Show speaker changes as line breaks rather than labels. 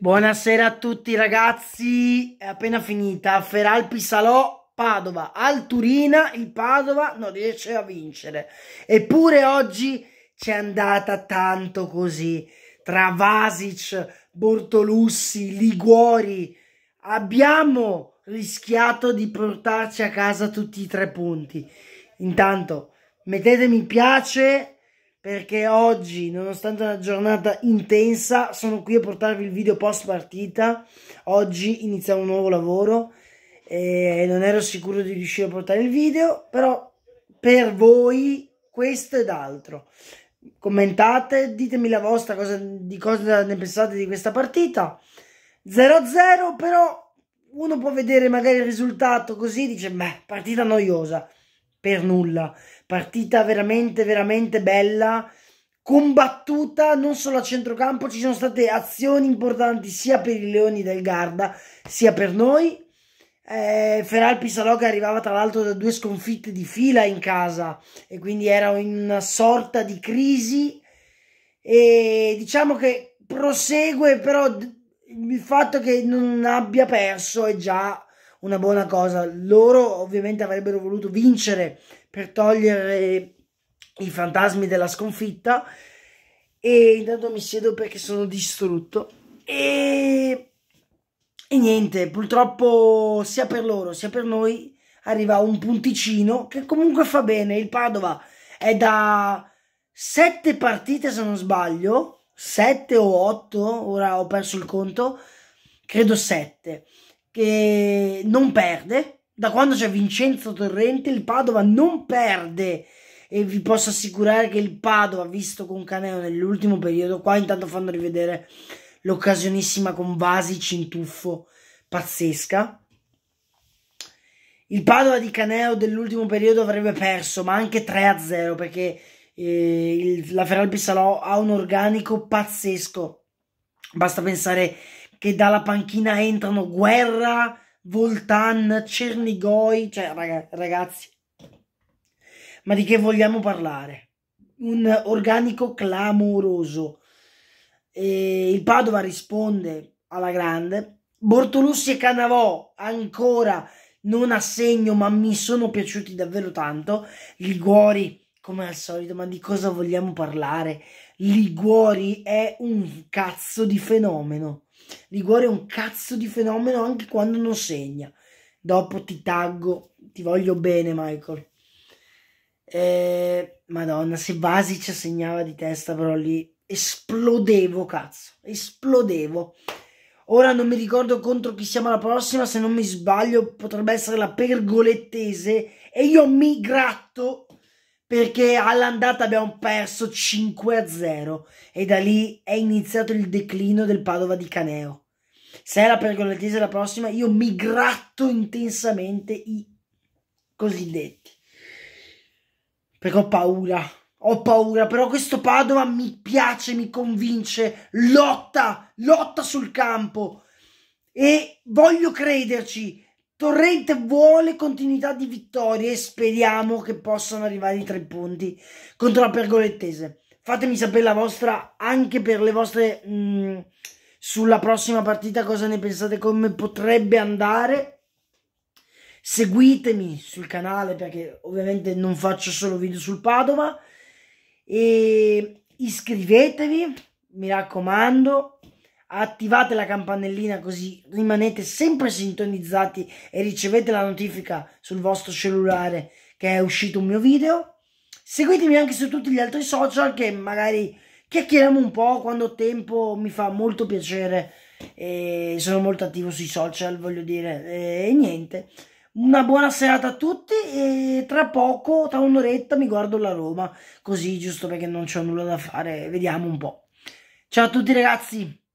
Buonasera a tutti ragazzi, è appena finita Feralpi Salò Padova, al Turina il Padova non riesce a vincere, eppure oggi c'è andata tanto così, tra Vasic, Bortolussi, Liguori, abbiamo rischiato di portarci a casa tutti i tre punti, intanto mettetemi piace, perché oggi, nonostante una giornata intensa, sono qui a portarvi il video post partita. Oggi iniziamo un nuovo lavoro e non ero sicuro di riuscire a portare il video, però per voi questo ed altro. Commentate, ditemi la vostra cosa, di cosa ne pensate di questa partita. 0-0, però uno può vedere magari il risultato così dice, beh, partita noiosa per nulla. Partita veramente, veramente bella, combattuta non solo a centrocampo, ci sono state azioni importanti sia per i Leoni del Garda sia per noi. Eh, Pisalò che arrivava tra l'altro da due sconfitte di fila in casa e quindi era in una sorta di crisi e diciamo che prosegue però il fatto che non abbia perso è già una buona cosa. Loro ovviamente avrebbero voluto vincere per togliere i fantasmi della sconfitta e intanto mi siedo perché sono distrutto e, e niente, purtroppo sia per loro sia per noi arriva un punticino che comunque fa bene, il Padova è da 7 partite se non sbaglio, 7 o 8, ora ho perso il conto, credo 7 che non perde. Da quando c'è Vincenzo Torrente il Padova non perde e vi posso assicurare che il Padova visto con Caneo nell'ultimo periodo qua intanto fanno rivedere l'occasionissima con Vasic in tuffo pazzesca il Padova di Caneo dell'ultimo periodo avrebbe perso ma anche 3 0 perché eh, il, la Feralpi Salò ha un organico pazzesco basta pensare che dalla panchina entrano Guerra, Voltan, Cernigoi, cioè raga, ragazzi, ma di che vogliamo parlare? Un organico clamoroso. E il Padova risponde alla grande. Bortolussi e Canavò ancora non assegno, ma mi sono piaciuti davvero tanto. Liguori, come al solito, ma di cosa vogliamo parlare? Liguori è un cazzo di fenomeno. Liguori è un cazzo di fenomeno anche quando non segna. Dopo ti taggo, ti voglio bene Michael. Eh, Madonna, se Vasic segnava di testa però lì esplodevo, cazzo, esplodevo. Ora non mi ricordo contro chi siamo alla prossima, se non mi sbaglio potrebbe essere la pergolettese e io mi gratto perché all'andata abbiamo perso 5 0 e da lì è iniziato il declino del Padova di Caneo. Se è la pergolettese la prossima, io mi gratto intensamente i cosiddetti. Perché ho paura, ho paura, però questo Padova mi piace, mi convince, lotta, lotta sul campo e voglio crederci. Torrente vuole continuità di vittorie e speriamo che possano arrivare i tre punti contro la Pergolettese. Fatemi sapere la vostra anche per le vostre mh, mm, sulla prossima partita cosa ne pensate, come potrebbe andare. Seguitemi sul canale perché ovviamente non faccio solo video sul Padova e iscrivetevi, mi raccomando attivate la campanellina così rimanete sempre sintonizzati e ricevete la notifica sul vostro cellulare che è uscito un mio video. Seguitemi anche su tutti gli altri social che magari chiacchieriamo un po' quando ho tempo, mi fa molto piacere e sono molto attivo sui social, voglio dire, e niente. Una buona serata a tutti e tra poco, tra un'oretta, mi guardo la Roma, così giusto perché non c'ho nulla da fare, vediamo un po'. Ciao a tutti ragazzi!